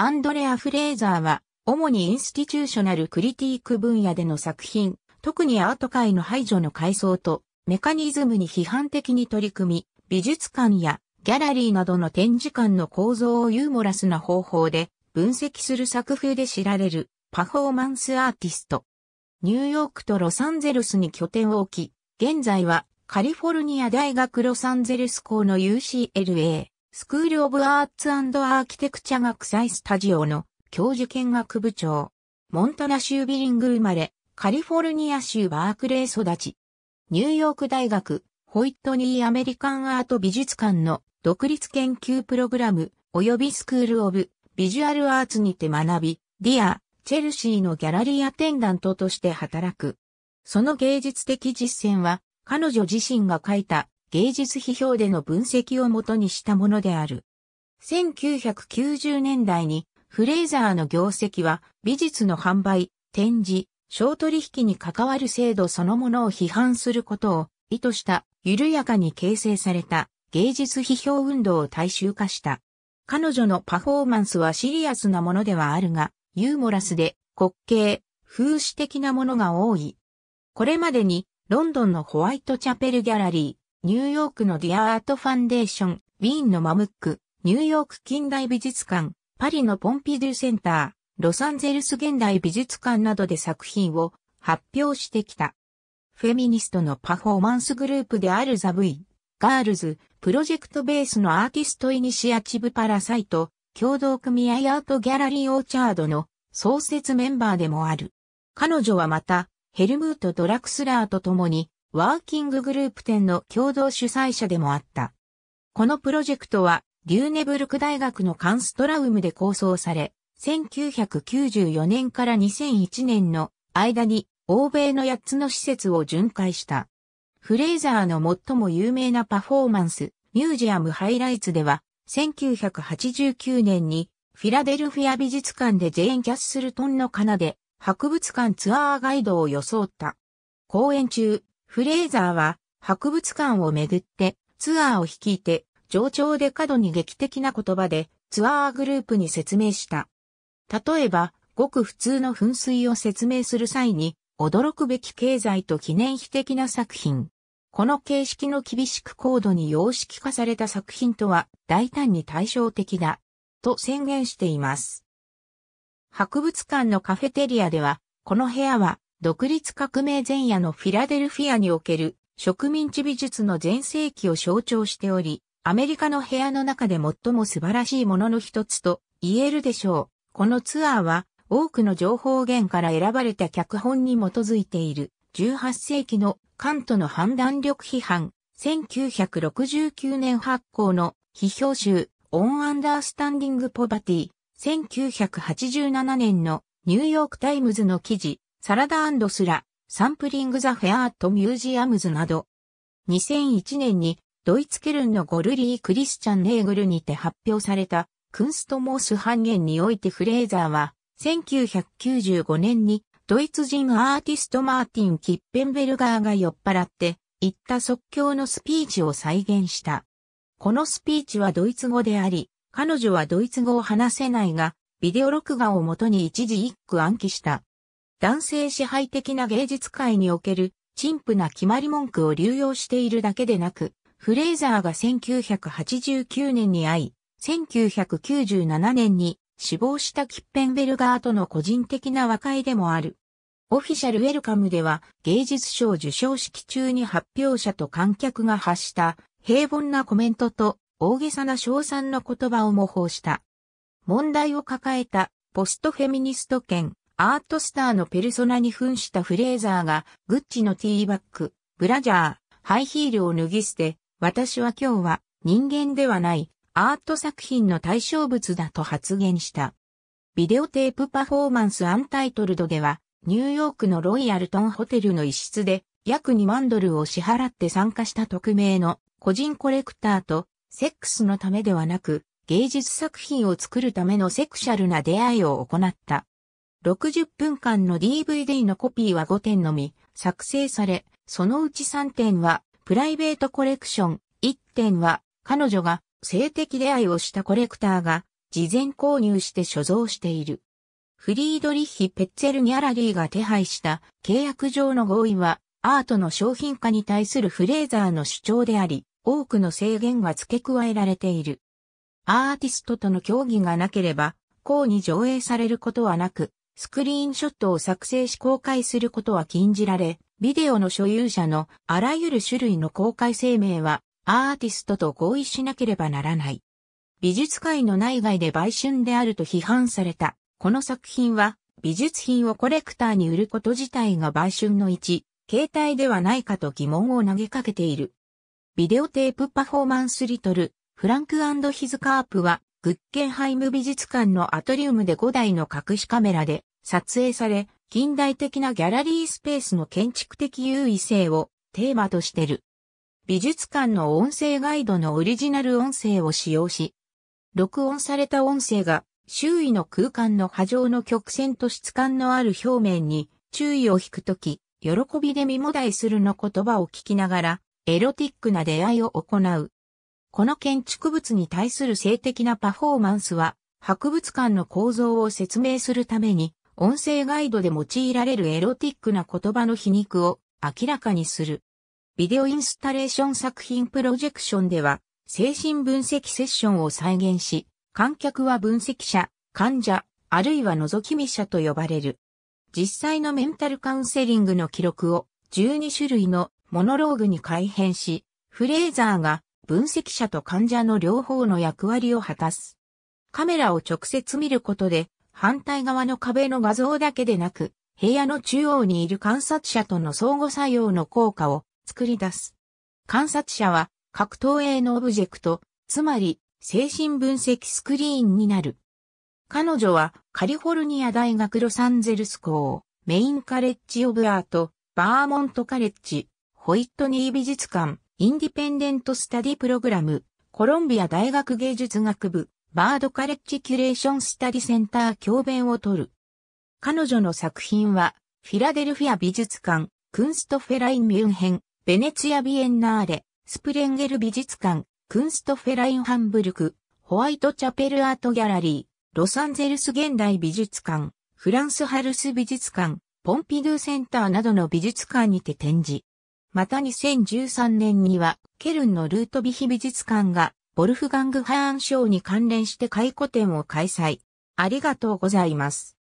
アンドレア・フレーザーは、主にインスティチューショナルクリティーク分野での作品、特にアート界の排除の階層と、メカニズムに批判的に取り組み、美術館やギャラリーなどの展示館の構造をユーモラスな方法で分析する作風で知られるパフォーマンスアーティスト。ニューヨークとロサンゼルスに拠点を置き、現在はカリフォルニア大学ロサンゼルス校の UCLA スクール・オブ・アーツ・アーキテクチャ学祭スタジオの教授見学部長。モンタナ州ビリング生まれ、カリフォルニア州バークレー育ち。ニューヨーク大学、ホイットニー・アメリカン・アート美術館の独立研究プログラム、及びスクール・オブ・ビジュアル・アーツにて学び、ディア、チェルシーのギャラリーアテンダントとして働く。その芸術的実践は、彼女自身が書いた芸術批評での分析をもとにしたものである。1990年代にフレーザーの業績は美術の販売、展示、小取引に関わる制度そのものを批判することを意図した緩やかに形成された芸術批評運動を大衆化した。彼女のパフォーマンスはシリアスなものではあるが、ユーモラスで滑稽、風刺的なものが多い。これまでにロンドンのホワイトチャペルギャラリー、ニューヨークのディアアートファンデーション、ウィーンのマムック、ニューヨーク近代美術館、パリのポンピドゥセンター、ロサンゼルス現代美術館などで作品を発表してきた。フェミニストのパフォーマンスグループであるザ・ブイ、ガールズ、プロジェクトベースのアーティストイニシアチブパラサイト、共同組合アートギャラリーオーチャードの創設メンバーでもある。彼女はまた、ヘルムート・ドラクスラーと共に、ワーキンググループ展の共同主催者でもあった。このプロジェクトは、リューネブルク大学のカンストラウムで構想され、1994年から2001年の間に欧米の8つの施設を巡回した。フレイザーの最も有名なパフォーマンス、ミュージアムハイライツでは、1989年にフィラデルフィア美術館でジェーン・キャッスルトンの奏で博物館ツアーガイドを装った。公演中、フレーザーは博物館をめぐってツアーを率いて上長で過度に劇的な言葉でツアーグループに説明した。例えば、ごく普通の噴水を説明する際に、驚くべき経済と記念碑的な作品。この形式の厳しく高度に様式化された作品とは大胆に対照的だ、と宣言しています。博物館のカフェテリアでは、この部屋は独立革命前夜のフィラデルフィアにおける植民地美術の前世紀を象徴しており、アメリカの部屋の中で最も素晴らしいものの一つと言えるでしょう。このツアーは多くの情報源から選ばれた脚本に基づいている18世紀のカントの判断力批判、1969年発行の批評集オン・アンダースタンディング・ポバティ、1987年のニューヨーク・タイムズの記事、サラダスラ、サンプリングザフェアートミュージアムズなど、2001年にドイツケルンのゴルリー・クリスチャン・ネーグルにて発表されたクンストモース半減においてフレーザーは1995年にドイツ人アーティストマーティン・キッペンベルガーが酔っ払って言った即興のスピーチを再現した。このスピーチはドイツ語であり、彼女はドイツ語を話せないが、ビデオ録画をもとに一時一句暗記した。男性支配的な芸術界における陳腐な決まり文句を流用しているだけでなく、フレーザーが1989年に会い、1997年に死亡したキッペンベルガーとの個人的な和解でもある。オフィシャルウェルカムでは芸術賞受賞式中に発表者と観客が発した平凡なコメントと大げさな賞賛の言葉を模倣した。問題を抱えたポストフェミニスト圏アートスターのペルソナに扮したフレーザーが、グッチのティーバッグ、ブラジャー、ハイヒールを脱ぎ捨て、私は今日は人間ではないアート作品の対象物だと発言した。ビデオテープパフォーマンスアンタイトルドでは、ニューヨークのロイヤルトンホテルの一室で約2万ドルを支払って参加した匿名の個人コレクターとセックスのためではなく芸術作品を作るためのセクシャルな出会いを行った。60分間の DVD のコピーは5点のみ作成され、そのうち3点はプライベートコレクション、1点は彼女が性的出会いをしたコレクターが事前購入して所蔵している。フリードリッヒ・ペッツェル・ギャラリーが手配した契約上の合意はアートの商品化に対するフレーザーの主張であり、多くの制限が付け加えられている。アーティストとの協議がなければ、公に上映されることはなく、スクリーンショットを作成し公開することは禁じられ、ビデオの所有者のあらゆる種類の公開声明はアーティストと合意しなければならない。美術界の内外で売春であると批判された。この作品は美術品をコレクターに売ること自体が売春の一、形態ではないかと疑問を投げかけている。ビデオテープパフォーマンスリトル、フランクヒズカープは、グッケンハイム美術館のアトリウムで5台の隠しカメラで、撮影され、近代的なギャラリースペースの建築的優位性をテーマとしてる。美術館の音声ガイドのオリジナル音声を使用し、録音された音声が周囲の空間の波状の曲線と質感のある表面に注意を引くとき、喜びで身もだいするの言葉を聞きながら、エロティックな出会いを行う。この建築物に対する性的なパフォーマンスは、博物館の構造を説明するために音声ガイドで用いられるエロティックな言葉の皮肉を明らかにする。ビデオインスタレーション作品プロジェクションでは、精神分析セッションを再現し、観客は分析者、患者、あるいは覗き見者と呼ばれる。実際のメンタルカウンセリングの記録を12種類のモノローグに改変し、フレーザーが分析者と患者の両方の役割を果たす。カメラを直接見ることで反対側の壁の画像だけでなく、部屋の中央にいる観察者との相互作用の効果を作り出す。観察者は格闘映のオブジェクト、つまり精神分析スクリーンになる。彼女はカリフォルニア大学ロサンゼルス校、メインカレッジオブアート、バーモントカレッジ、ホイットニー美術館、インディペンデントスタディプログラム、コロンビア大学芸術学部、バードカレッジキュレーションスタディセンター教鞭を取る。彼女の作品は、フィラデルフィア美術館、クンストフェラインミュンヘン、ベネツィアビエンナーレ、スプレンゲル美術館、クンストフェラインハンブルク、ホワイトチャペルアートギャラリー、ロサンゼルス現代美術館、フランスハルス美術館、ポンピドゥセンターなどの美術館にて展示。また2013年には、ケルンのルートビヒ美術館がボルフガング・ハーン賞に関連して回顧展を開催。ありがとうございます。